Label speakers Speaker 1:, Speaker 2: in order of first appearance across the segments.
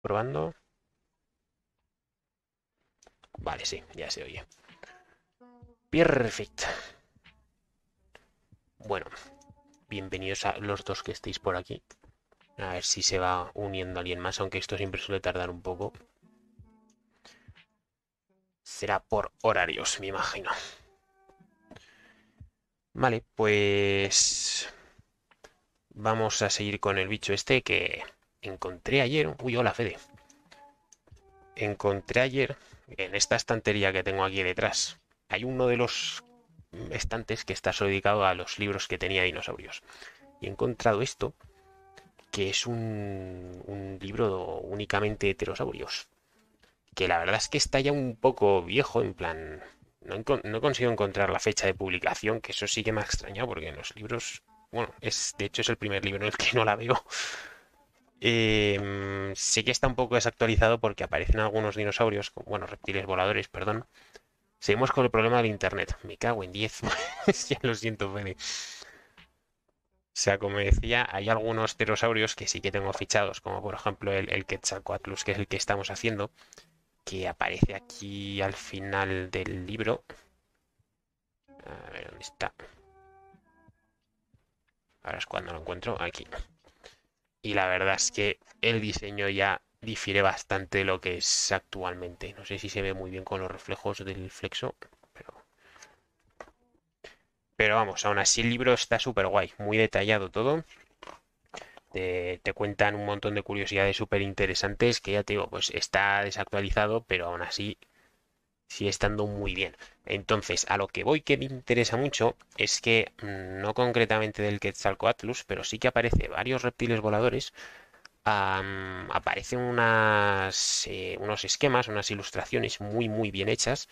Speaker 1: probando. Vale, sí, ya se oye. Perfecto. Bueno, bienvenidos a los dos que estéis por aquí. A ver si se va uniendo alguien más, aunque esto siempre suele tardar un poco. Será por horarios, me imagino. Vale, pues... Vamos a seguir con el bicho este que encontré ayer, uy, hola Fede, encontré ayer en esta estantería que tengo aquí detrás, hay uno de los estantes que está dedicado a los libros que tenía dinosaurios. Y he encontrado esto, que es un, libro únicamente de terosaurios. Que la verdad es que está ya un poco viejo, en plan. No, consigo encontrar la fecha de publicación, que eso sí que me ha extrañado, porque en los libros. Bueno, es de hecho es el primer libro en el que no la veo. Eh, sí que está un poco desactualizado porque aparecen algunos dinosaurios, bueno, reptiles voladores, perdón. Seguimos con el problema del internet. Me cago en 10. Pues ya lo siento, Fede. O sea, como decía, hay algunos pterosaurios que sí que tengo fichados, como por ejemplo el, el Quetzalcoatlus, que es el que estamos haciendo, que aparece aquí al final del libro. A ver, ¿dónde está? Ahora es cuando lo encuentro. Aquí y la verdad es que el diseño ya difiere bastante de lo que es actualmente. No sé si se ve muy bien con los reflejos del flexo, pero... vamos, aún así el libro está súper guay, muy detallado todo. Te, te, cuentan un montón de curiosidades súper interesantes que ya te digo, pues está desactualizado, pero aún así sigue estando muy bien. Entonces, a lo que voy que me interesa mucho es que, mm, no concretamente del Quetzalcoatlus, pero sí que aparece varios reptiles voladores, aparecen unas, eh, unos esquemas, unas ilustraciones muy, muy bien hechas,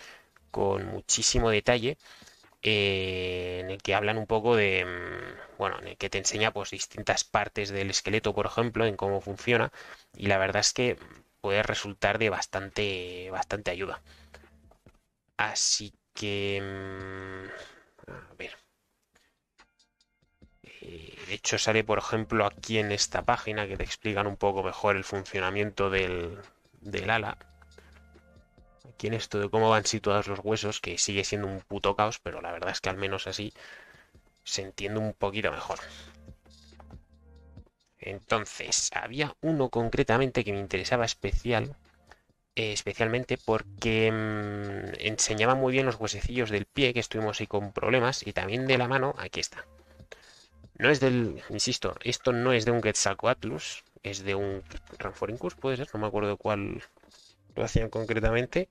Speaker 1: con muchísimo detalle, eh, en el que hablan un poco de, mm, bueno, en el que te enseña pues distintas partes del esqueleto, por ejemplo, en cómo funciona, y la verdad es que puede resultar de bastante, bastante ayuda. Así que... Mm, a ver. Eh, de hecho sale, por ejemplo, aquí en esta página que te explican un poco mejor el funcionamiento del, del ala. Aquí en esto de cómo van situados los huesos, que sigue siendo un puto caos, pero la verdad es que al menos así se entiende un poquito mejor. Entonces, había uno concretamente que me interesaba especial, eh, especialmente porque mm, enseñaba muy bien los huesecillos del pie, que estuvimos ahí con problemas, y también de la mano, aquí está. No es del, insisto, esto no es de un Quetzalcoatlus, es de un Ranforincus, puede ser, no me acuerdo cuál lo hacían concretamente.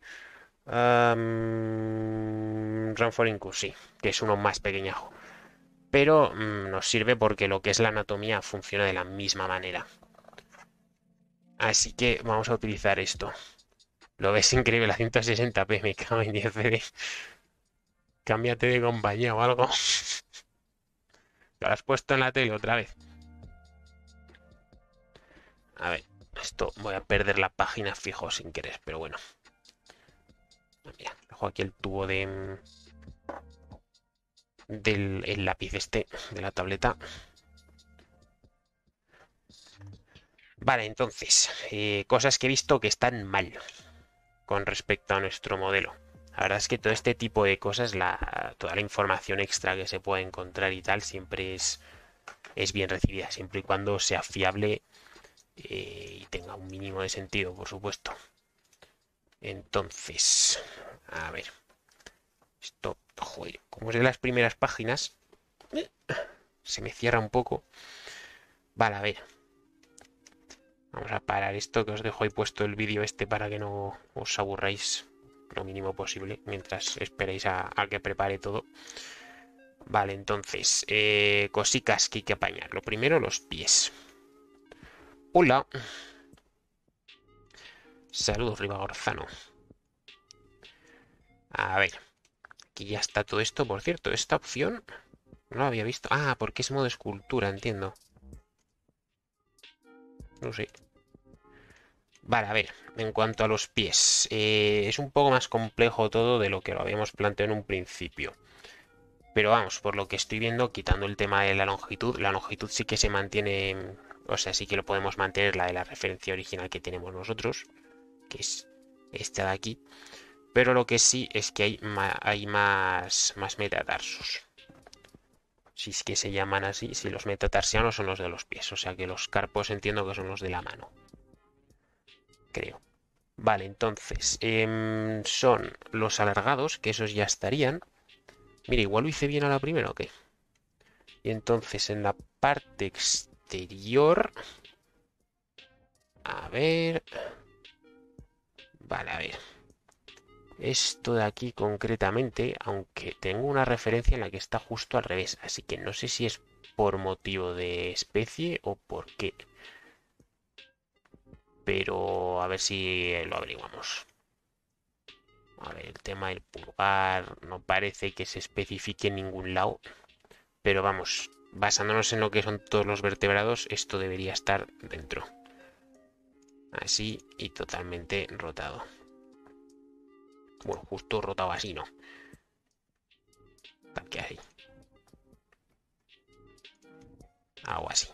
Speaker 1: Ramforincus, sí, que es uno más pequeñajo. Pero mm, nos sirve porque lo que es la anatomía funciona de la misma manera. Así que vamos a utilizar esto. Lo ves increíble, a 160p, me cago en 10 CD. Cámbiate de compañía o algo. Lo has puesto en la tele otra vez. A ver, esto voy a perder la página fijo sin querer, pero bueno. Ah, mira, dejo aquí el tubo de mm, del lápiz este de la tableta. Vale, entonces, eh, cosas que he visto que están mal con respecto a nuestro modelo. La verdad es que todo este tipo de cosas, la, toda la información extra que se puede encontrar y tal, siempre es, es bien recibida, siempre y cuando sea fiable eh, y tenga un mínimo de sentido, por supuesto. Entonces, a ver. Esto, joder, como es de las primeras páginas, eh, se me cierra un poco. Vale, a ver. Vamos a parar esto, que os dejo ahí puesto el vídeo este para que no os aburráis lo mínimo posible mientras esperéis a, que prepare todo. Vale, entonces, eh, cositas que hay que apañar. Lo primero, los pies. Hola. Saludos, Ribagorzano. A ver. Aquí ya está todo esto. Por cierto, esta opción no la había visto. Ah, porque es modo escultura, entiendo. No sé. Vale, a ver, en cuanto a los pies, eh, es un poco más complejo todo de lo que lo habíamos planteado en un principio. Pero vamos, por lo que estoy viendo, quitando el tema de la longitud, la longitud sí que se mantiene, o sea, sí que lo podemos mantener, la de la referencia original que tenemos nosotros, que es esta de aquí. Pero lo que sí es que hay, más, más metatarsos. Si es que se llaman así, si los metatarsianos son los de los pies, o sea que los carpos entiendo que son los de la mano creo. Vale, entonces, em, son los alargados, que esos ya estarían. Mira, igual lo hice bien a la primera, qué? Y entonces en la parte exterior... A ver... Vale, a ver. Esto de aquí concretamente, aunque tengo una referencia en la que está justo al revés, así que no sé si es por motivo de especie o por qué pero a ver si lo averiguamos. A ver, el tema del pulgar no parece que se especifique en ningún lado, pero vamos, basándonos en lo que son todos los vertebrados, esto debería estar dentro. Así y totalmente rotado. Bueno, justo rotado así, ¿no? Tal que Algo así.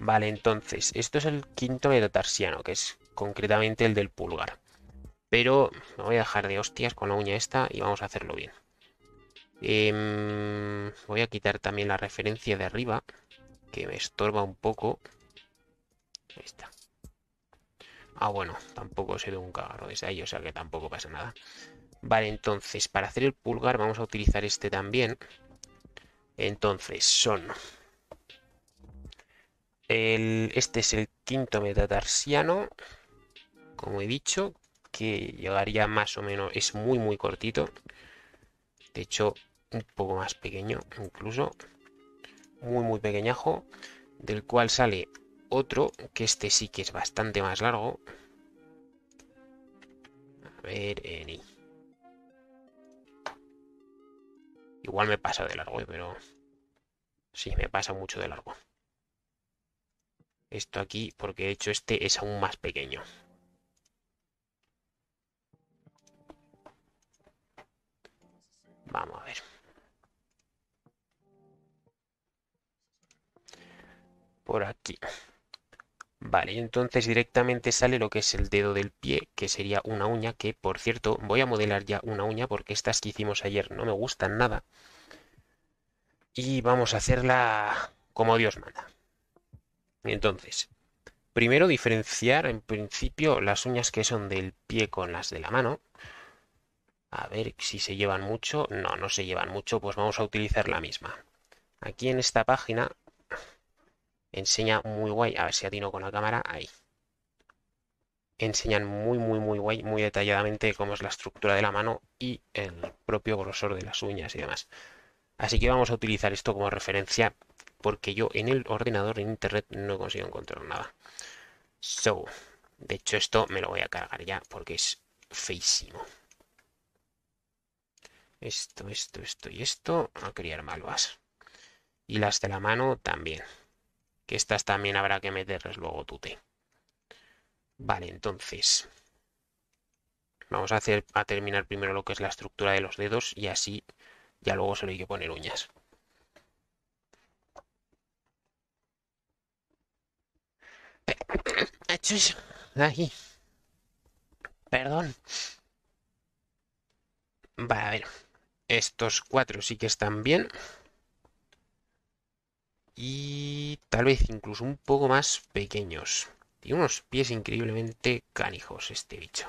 Speaker 1: Vale, entonces, esto es el quinto metatarsiano, que es concretamente el del pulgar. Pero me voy a dejar de hostias con la uña esta y vamos a hacerlo bien. Em, voy a quitar también la referencia de arriba, que me estorba un poco. Ahí está. Ah, bueno, tampoco se ve un cagarro desde ahí, o sea que tampoco pasa nada. Vale, entonces, para hacer el pulgar vamos a utilizar este también. Entonces, son este es el quinto metatarsiano, como he dicho, que llegaría más o menos, es muy muy cortito, de hecho un poco más pequeño incluso, muy muy pequeñajo, del cual sale otro, que este sí que es bastante más largo. A ver, Eni. Igual me pasa de largo, eh, pero... Sí, me pasa mucho de largo esto aquí, porque de hecho este es aún más pequeño. Vamos a ver. Por aquí. Vale, entonces directamente sale lo que es el dedo del pie, que sería una uña, que por cierto voy a modelar ya una uña porque estas que hicimos ayer no me gustan nada. Y vamos a hacerla como Dios manda. Entonces, primero diferenciar en principio las uñas que son del pie con las de la mano. A ver si se llevan mucho. No, no se llevan mucho, pues vamos a utilizar la misma. Aquí en esta página enseña muy guay, a ver si atino con la cámara, ahí. Enseñan muy, muy, muy guay, muy detalladamente cómo es la estructura de la mano y el propio grosor de las uñas y demás. Así que vamos a utilizar esto como referencia porque yo en el ordenador, en internet, no consigo encontrar nada. So, de hecho esto me lo voy a cargar ya porque es feísimo. Esto, esto, esto y esto a criar malvas. Y las de la mano también. Que estas también habrá que meterles luego tute. Vale, entonces vamos a hacer a terminar primero lo que es la estructura de los dedos y así ya luego se lo hay que poner uñas. Achus, aquí. Perdón. Vale, a ver. Estos cuatro sí que están bien. Y tal vez incluso un poco más pequeños. Tiene unos pies increíblemente canijos este bicho.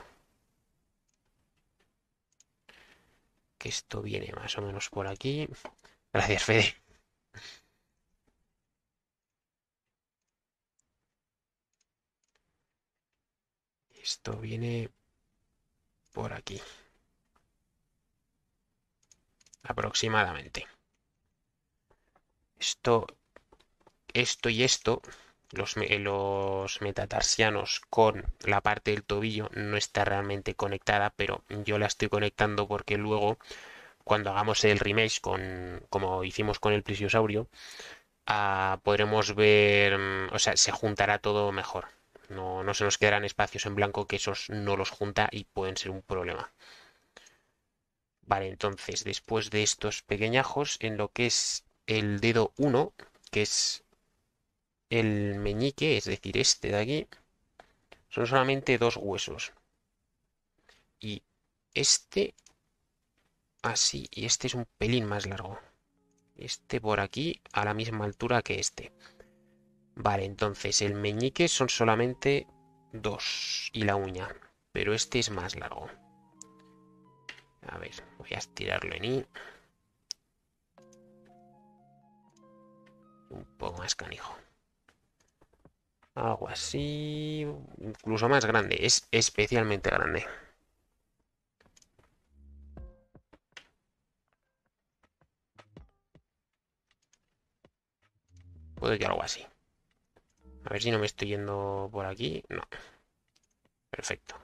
Speaker 1: Que esto viene más o menos por aquí. Gracias, Fede. Esto viene por aquí. Aproximadamente. Esto, esto y esto, los, metatarsianos con la parte del tobillo no está realmente conectada, pero yo la estoy conectando porque luego, cuando hagamos el remake, con, como hicimos con el plesiosaurio, ah, podremos ver, mm, o sea, se juntará todo mejor. No, se nos quedarán espacios en blanco que esos no los junta y pueden ser un problema. Vale, entonces, después de estos pequeñajos, en lo que es el dedo 1, que es el meñique, es decir, este de aquí, son solamente dos huesos. Y este así, y este es un pelín más largo. Este por aquí, a la misma altura que este. Vale, entonces el meñique son solamente dos y la uña, pero este es más largo. A ver, voy a estirarlo en I. Un poco más canijo. Algo así, incluso más grande, es especialmente grande. Puede que algo así. A ver si no me estoy yendo por aquí. No. Perfecto.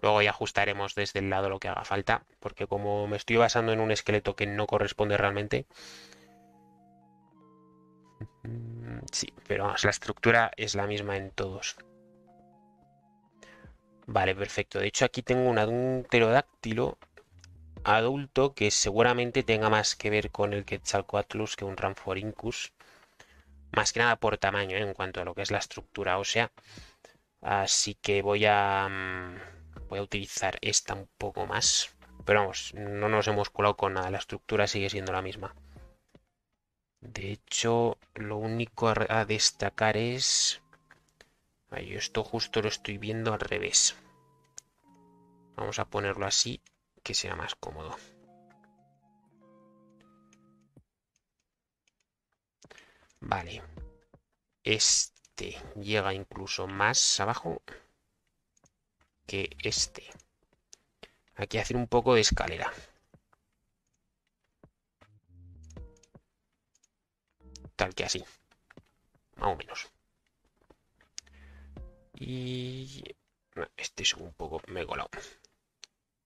Speaker 1: Luego ya ajustaremos desde el lado lo que haga falta, porque como me estoy basando en un esqueleto que no corresponde realmente... Mm, sí, pero la estructura es la misma en todos. Vale, perfecto. De hecho, aquí tengo un pterodáctilo adulto que seguramente tenga más que ver con el Quetzalcoatlus que un Ranforincus más que nada por tamaño ¿eh? en cuanto a lo que es la estructura ósea. Así que voy a, mm, voy a utilizar esta un poco más. Pero vamos, no nos hemos colado con nada, la estructura sigue siendo la misma. De hecho, lo único a destacar es... esto justo lo estoy viendo al revés. Vamos a ponerlo así, que sea más cómodo. Vale. Este llega incluso más abajo que este. Aquí hacer un poco de escalera. Tal que así. Más o menos. Y... Este es un poco... Me he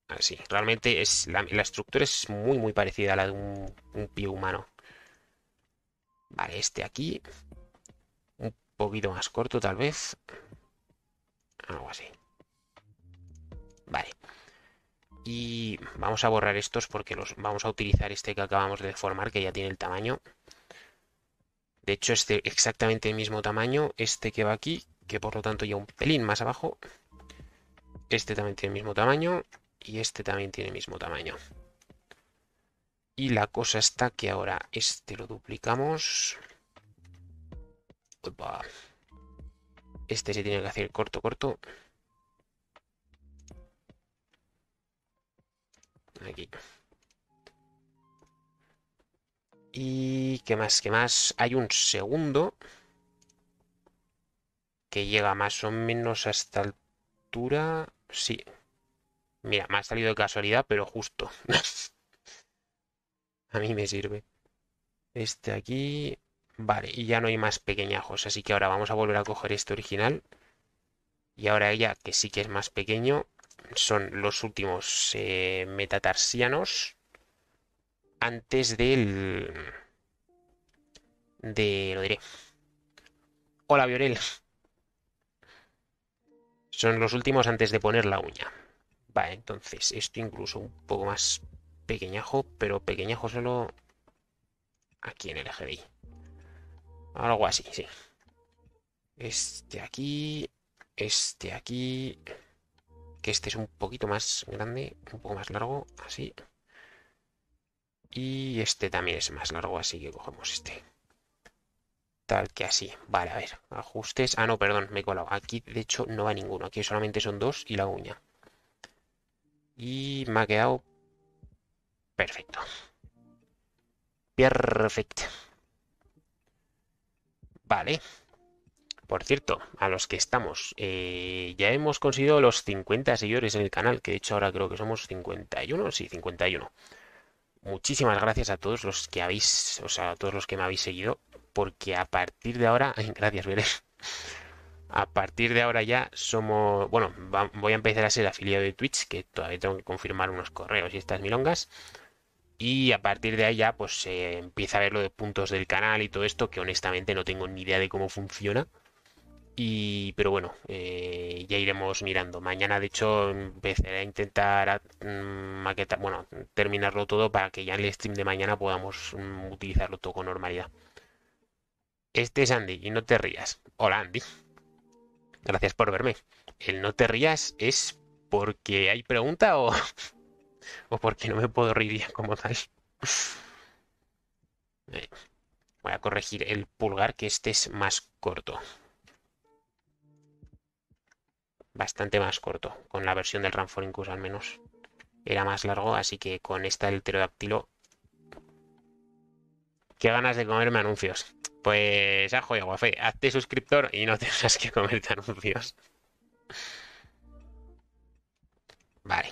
Speaker 1: Así. Realmente es la, estructura es muy muy parecida a la de un, un pie humano este aquí. Un poquito más corto tal vez. Algo así. Vale. Y vamos a borrar estos porque los vamos a utilizar este que acabamos de formar que ya tiene el tamaño. De hecho, este exactamente el mismo tamaño, este que va aquí, que por lo tanto ya un pelín más abajo. Este también tiene el mismo tamaño y este también tiene el mismo tamaño. Y la cosa está que ahora este lo duplicamos. Este se tiene que hacer corto, corto. Aquí. Y qué más, qué más. Hay un segundo que llega más o menos a esta altura. Sí. Mira, me ha salido de casualidad, pero justo. A mí me sirve. Este aquí. Vale, y ya no hay más pequeñajos. Así que ahora vamos a volver a coger este original. Y ahora ella, que sí que es más pequeño, son los últimos eh, metatarsianos antes del... de... lo diré. Hola, Viorel. Son los últimos antes de poner la uña. Vale, entonces, esto incluso un poco más pequeñajo, pero pequeñajo solo aquí en el eje de ahí. Algo así, sí. Este aquí, este aquí, que este es un poquito más grande, un poco más largo, así. Y este también es más largo, así que cogemos este. Tal que así. Vale, a ver, ajustes. Ah, no, perdón, me he colado. Aquí, de hecho, no va ninguno. Aquí solamente son dos y la uña. Y me ha quedado Perfecto. Perfecto. Vale. Por cierto, a los que estamos, eh, ya hemos conseguido los 50 seguidores en el canal, que de hecho ahora creo que somos 51, sí, 51. Muchísimas gracias a todos los que habéis, o sea, a todos los que me habéis seguido, porque a partir de ahora, gracias, Veré. A partir de ahora ya somos, bueno, voy a empezar a ser afiliado de Twitch, que todavía tengo que confirmar unos correos y estas milongas. Y a partir de ahí ya pues se empieza a ver lo de puntos del canal y todo esto, que honestamente no tengo ni idea de cómo funciona. Y, pero bueno, eh, ya iremos mirando. Mañana, de hecho, empezaré a intentar mm, maquetar, bueno, terminarlo todo para que ya en el stream de mañana podamos mm, utilizarlo todo con normalidad. Este es Andy, y no te rías. Hola, Andy. Gracias por verme. El no te rías es porque hay pregunta o, o porque no me puedo reír como tal. Eh, voy a corregir el pulgar que este es más corto. Bastante más corto. Con la versión del incluso al menos. Era más largo, así que con esta del pterodáctilo... Qué ganas de comerme anuncios. Pues, ajo y fe hazte suscriptor y no te usas que Comerte anuncios. Vale.